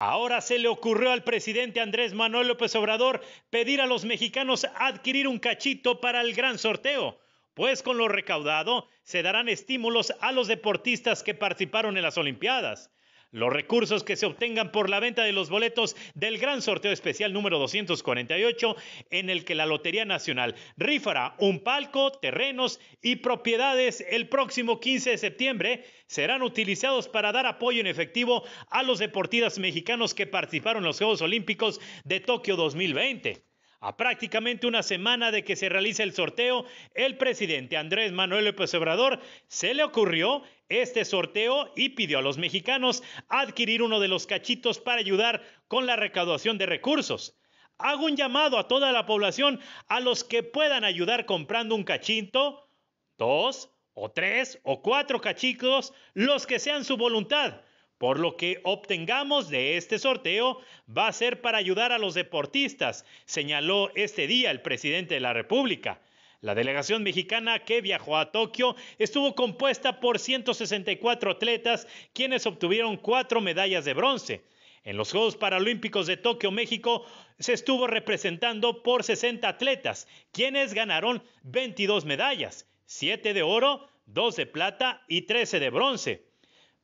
Ahora se le ocurrió al presidente Andrés Manuel López Obrador pedir a los mexicanos adquirir un cachito para el gran sorteo, pues con lo recaudado se darán estímulos a los deportistas que participaron en las Olimpiadas. Los recursos que se obtengan por la venta de los boletos del gran sorteo especial número 248, en el que la Lotería Nacional rifará un palco, terrenos y propiedades el próximo 15 de septiembre, serán utilizados para dar apoyo en efectivo a los deportistas mexicanos que participaron en los Juegos Olímpicos de Tokio 2020. A prácticamente una semana de que se realice el sorteo, el presidente Andrés Manuel López Obrador se le ocurrió este sorteo y pidió a los mexicanos adquirir uno de los cachitos para ayudar con la recaudación de recursos. Hago un llamado a toda la población a los que puedan ayudar comprando un cachito, dos o tres o cuatro cachitos, los que sean su voluntad. Por lo que obtengamos de este sorteo va a ser para ayudar a los deportistas, señaló este día el presidente de la República. La delegación mexicana que viajó a Tokio estuvo compuesta por 164 atletas, quienes obtuvieron cuatro medallas de bronce. En los Juegos Paralímpicos de Tokio, México, se estuvo representando por 60 atletas, quienes ganaron 22 medallas, 7 de oro, 2 de plata y 13 de bronce.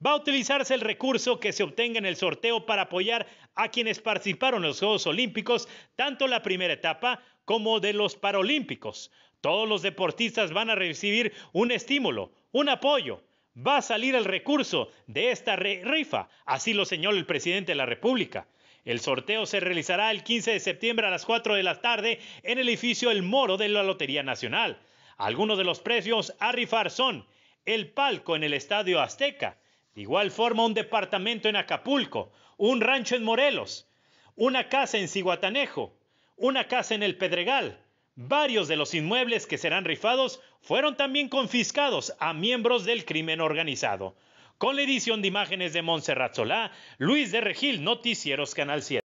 Va a utilizarse el recurso que se obtenga en el sorteo para apoyar a quienes participaron en los Juegos Olímpicos, tanto la primera etapa como de los Paralímpicos. Todos los deportistas van a recibir un estímulo, un apoyo. Va a salir el recurso de esta rifa, así lo señaló el presidente de la República. El sorteo se realizará el 15 de septiembre a las 4 de la tarde en el edificio El Moro de la Lotería Nacional. Algunos de los precios a rifar son el palco en el Estadio Azteca, igual forma, un departamento en Acapulco, un rancho en Morelos, una casa en Ciguatanejo, una casa en el Pedregal. Varios de los inmuebles que serán rifados fueron también confiscados a miembros del crimen organizado. Con la edición de imágenes de Montserrat Solá, Luis de Regil, Noticieros Canal 7.